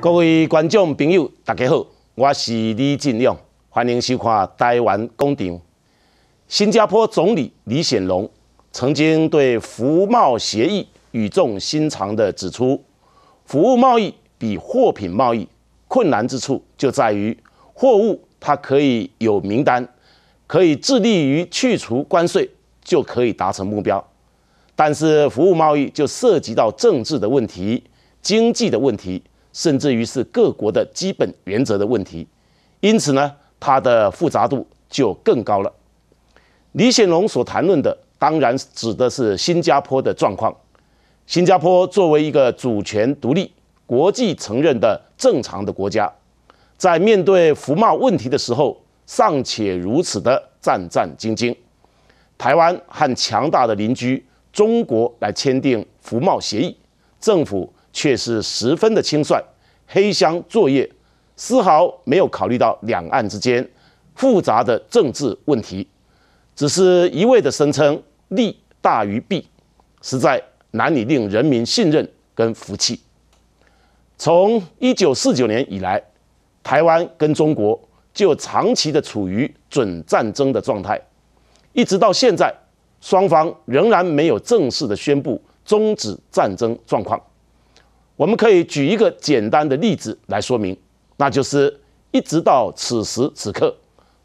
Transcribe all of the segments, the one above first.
各位观众朋友，大家好，我是李进亮，欢迎收看《台湾公堂》。新加坡总理李显龙曾经对服务贸议语重心长地指出：服务贸易比货品贸易困难之处就在于，货物它可以有名单，可以致力于去除关税，就可以达成目标；但是服务贸易就涉及到政治的问题、经济的问题。甚至于是各国的基本原则的问题，因此呢，它的复杂度就更高了。李显龙所谈论的当然指的是新加坡的状况。新加坡作为一个主权独立、国际承认的正常的国家，在面对服贸问题的时候，尚且如此的战战兢兢，台湾和强大的邻居中国来签订服贸协议，政府。却是十分的轻率，黑箱作业，丝毫没有考虑到两岸之间复杂的政治问题，只是一味的声称利大于弊，实在难以令人民信任跟服气。从一九四九年以来，台湾跟中国就长期的处于准战争的状态，一直到现在，双方仍然没有正式的宣布终止战争状况。我们可以举一个简单的例子来说明，那就是一直到此时此刻，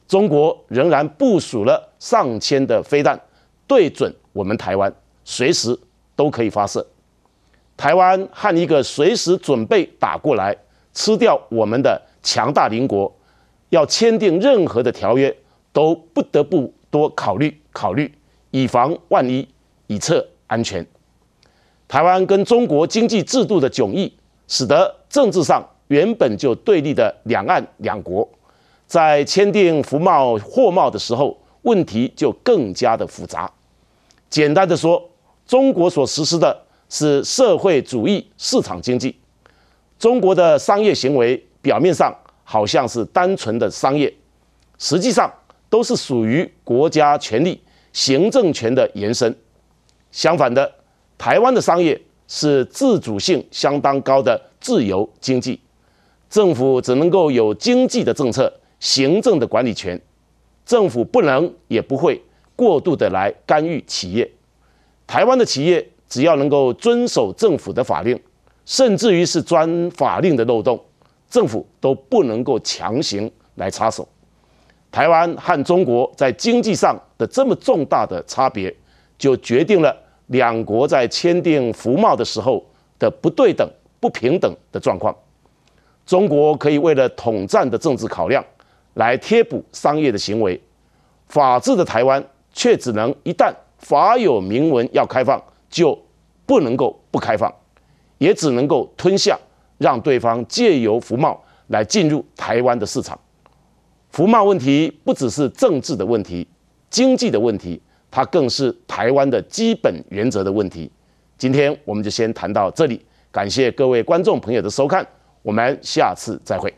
中国仍然部署了上千的飞弹，对准我们台湾，随时都可以发射。台湾和一个随时准备打过来吃掉我们的强大邻国，要签订任何的条约，都不得不多考虑考虑，以防万一，以策安全。台湾跟中国经济制度的迥异，使得政治上原本就对立的两岸两国，在签订服贸货贸的时候，问题就更加的复杂。简单的说，中国所实施的是社会主义市场经济，中国的商业行为表面上好像是单纯的商业，实际上都是属于国家权力、行政权的延伸。相反的。台湾的商业是自主性相当高的自由经济，政府只能够有经济的政策、行政的管理权，政府不能也不会过度的来干预企业。台湾的企业只要能够遵守政府的法令，甚至于是钻法令的漏洞，政府都不能够强行来插手。台湾和中国在经济上的这么重大的差别，就决定了。两国在签订服贸的时候的不对等、不平等的状况，中国可以为了统战的政治考量来贴补商业的行为，法治的台湾却只能一旦法有明文要开放，就不能够不开放，也只能够吞下让对方借由服贸来进入台湾的市场。服贸问题不只是政治的问题，经济的问题。它更是台湾的基本原则的问题。今天我们就先谈到这里，感谢各位观众朋友的收看，我们下次再会。